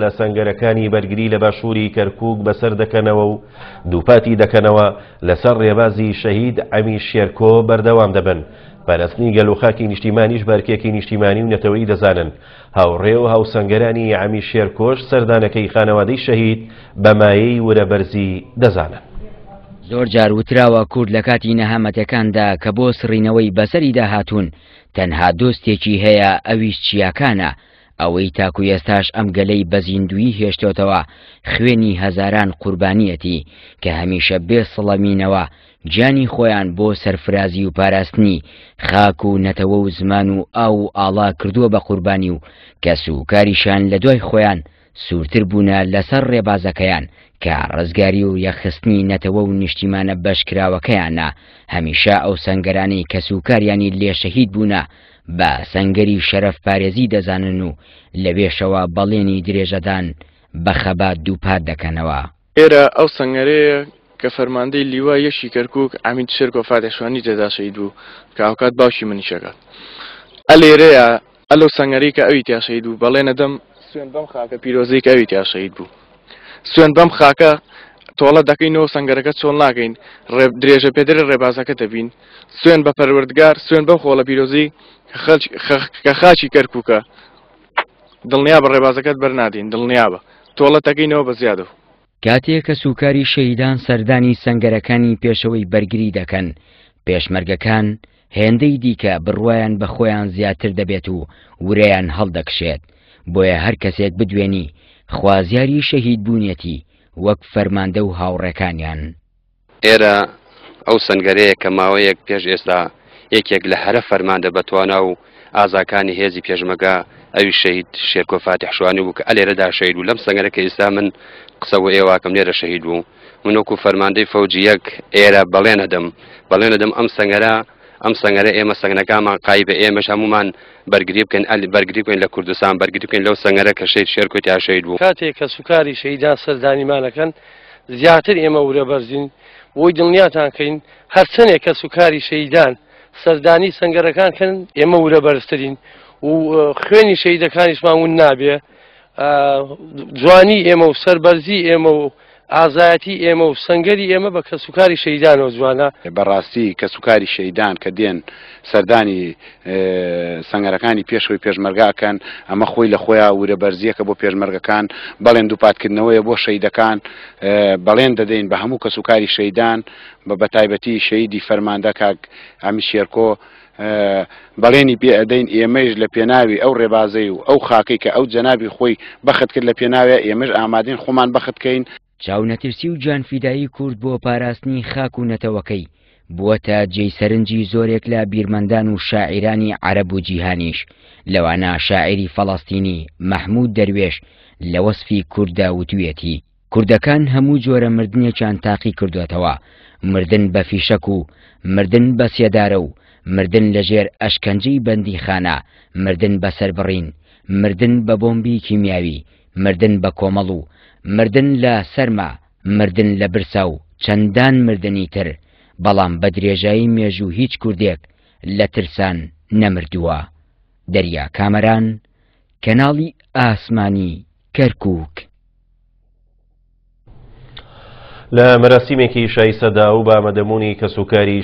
لە سنگەرەکانی بەرگری لە باشووری کەرکک بەسەر دەکەنەوە و دووپاتی دەکەنەوە لەسەر ڕێبازی شەهید ئەمی شێرکۆ بەردەوام دەبن پەرستنی گەلوخاکی نیشتیمانیش بەرکێکی نیشتیمانی و نەتەوەی دەزانن هاوڕێ و هاوسەنگەرانی ئەمی شێرکۆش سەردانەکەی خانەوادەی شەهید بەمایەی ورەبەرزی دەزانن. زۆر جار وتراوە کورد لە کاتی نەهامەتەکاندا کە بۆ سڕینەوەی بەسەری داهاتوون تەنها دۆستێکی هەیە ئەویش چیاکانە. ئەوەی تاکو ئێستاش ئەم گەلەی بەزیندوی هێشتۆتەوە خوێنی هەزاران قوربانیەتی کە هەمیشە بێ سڵەمینەوە جانی خۆیان بۆ سەرفرازی و پاراستنی خاک و نەتەوە و زمان و ئاو و ئاڵا کردووە بە قوربانی و کەس و کاریشان لە دوای خۆیان سوورتر بوونە لەسەر ڕێبازەکەیان کە ڕزگاری و یەخستنی نەتەوە و نیشتیمانە بەشکراوەکەیانە هەمیشە ئەو سنگەرانی کەسوکاریانی لێشەهید بوونە بە سەنگەری شەرەف پارێزی دەزانن و لەوێشەوە بەڵێنی درێژەدان بە خەبات دووپات دەکەنەوە ئێرە ئەو سنگەرەیە کە فەرماندەی لیوا یەشی کەرکک ئامید شرکۆفاتێشوانی دەداشەی دوو کە ئەوکات باشی منیشەکەات ئەلێرەیە ئەلو سنگەری کە ئەوی تیاشەید و بەڵێنە دەم سوێن بەم خاکە پیرۆزیک ئەوی تیاشەید بوو سوێن بەم خاکە تۆڵە دەکەینەوە سنگەرەکە چۆن ناگەین درێژە پێدرێ ڕێبازەکە دەبین سوێن بە پەروەردگار سوێن بە خۆڵە پیرۆزی کە خاچی کەرککە دڵنیا بە ڕێبازەکەت بەرنادین دڵنیا بە تۆڵە تەکەینەوە بە زیادەوە کاتێک کە سوکاری شەیدان سەردانی سنگەرەکانی پێشەوەی بەرگری دەکەن پێشمەرگەکان هێندەی دیکە بڕوایان بە خۆیان زیاتر دەبێت و ورەیان هەڵدەکشێت بۆیە هەر کەسێک بدوێنی خوازیاری شەهید بوونیەتی وەک فەرماندە و هاوڕەکانیان ئێرە ئەو سنگەرەیە کە ماوەیەک پێش ئێستا یەکێک لە هەرە فەرماندە بەتوانە و ئازاکانی هێزی پێشمەگە ئەوی شەید شێرکۆفاتی حشوانی بوو کە ئەلێرەدا شەید و لەم سنگەرەکە ئێستا من قسەەوە ئێواکەم لێرە شەهید بوو منۆکو فەرماندەی فەوجی یەک ئێرە بەڵێنەدەم بەڵێنەدەم ئەم سنگەرە ئەم سنگەرە ئێمە سنگەکانمان قای بە ئێمەش هەمومان بەرگری بکەن ئەلی بەرگری بکەین لە کوردستان بەرگری بکەین لەو سنگەرە کە شەید شێرکوی تاشەید بوو کاتێک کە سوکاری شەیدا سەردانیمانەکەن زیاتر ئێمە ورە بەرزین بۆی دڵنیاتانکەین هەرچەنێک کە سوکاری شەیدان سەردانی سنگەرەکانکەن ئێمە ورە بەرزترین و خوێنی شەیدەکانیشمان ون نابێ جوانی ئێمە و سەربەرزی ئێمە و ئازایەتی ئێمە و سنگەری ئێمە بە کەسوکاری شەیدان و جوانە بەڕاستی کەسوکاری شەیدان کە دێن سەردانی سنگەرەکانی پێشەوەی پێشمەرگاکەن ئەمە خۆی لە خۆیان ورە بەرزیەکە بۆ پێشمەرگەکان بەڵێن دووپاتکردنەوەی بۆ شەیدەکان بەڵێن دەدەین بە هەموو کەسوکاری شەیدان بە بەتایبەتی شەیدی فەرماندە کاک ئەمی شێرکۆ بەڵێنی پێئدەین ئێمەش لە پێناوی ئەو ڕێبازەی و ئەو خاکەی کە ئەو جەناوی خۆی بەخت کرد لە پێناوێ ئێمەش ئامادەین خۆمان بەختکەین چاونەترسی و جانفیدایی کورد بۆ پاراستنی خاک و نەتەوەکەی بووەتە جێی سەرنجی زۆرێک لە بیرمەندان و شاعرانی عەرب و جیهانیش لەوانە شاعری فەڵاستینی مەحموود دەروێش لە وەسفی کووردا وتوێتی کوردەکان هەموو جۆرە مردنیەکیان تاقی کردوێتەوە مردن بە فیشک و مردن بە سێدارە و مردن لەژێر ئەشکەنجی بەندیخانە مردن بەسەر بڕین مردن بە بۆمبی کیمیاوی مردن بە کۆمەڵ و مردن لە سەرما مردن لە برسا و چەندان مردنی تر بەڵام بە درێژایی مێژ و هیچ کوردێک لە ترسان نەمردووە دەریا کامەران کەناڵی ئاسمانی کەرکک لە مەراسیمێکی شایسەدا و بامەدەمونی کەسوکاری